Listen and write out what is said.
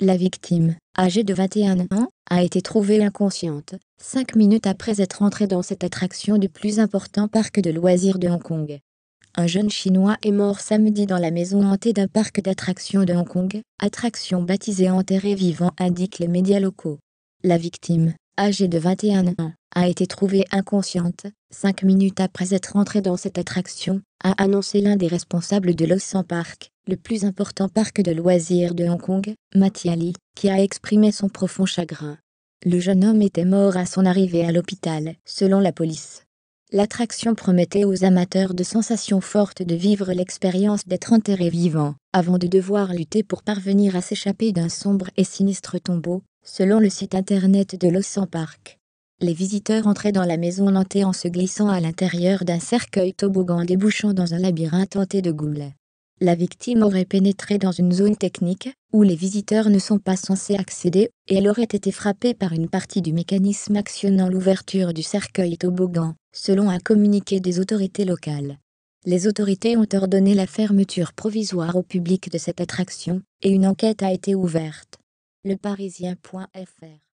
La victime, âgée de 21 ans, a été trouvée inconsciente, cinq minutes après être entrée dans cette attraction du plus important parc de loisirs de Hong Kong. Un jeune Chinois est mort samedi dans la maison hantée d'un parc d'attractions de Hong Kong, attraction baptisée Enterré vivant indiquent les médias locaux. La victime, âgée de 21 ans, a été trouvée inconsciente, Cinq minutes après être entré dans cette attraction, a annoncé l'un des responsables de l'Ossan Park, le plus important parc de loisirs de Hong Kong, Ali, qui a exprimé son profond chagrin. Le jeune homme était mort à son arrivée à l'hôpital, selon la police. L'attraction promettait aux amateurs de sensations fortes de vivre l'expérience d'être enterré vivant, avant de devoir lutter pour parvenir à s'échapper d'un sombre et sinistre tombeau, selon le site internet de l'Ossan Park. Les visiteurs entraient dans la maison hantée en se glissant à l'intérieur d'un cercueil toboggan débouchant dans un labyrinthe hanté de goules. La victime aurait pénétré dans une zone technique, où les visiteurs ne sont pas censés accéder, et elle aurait été frappée par une partie du mécanisme actionnant l'ouverture du cercueil toboggan, selon un communiqué des autorités locales. Les autorités ont ordonné la fermeture provisoire au public de cette attraction, et une enquête a été ouverte. Le Parisien.fr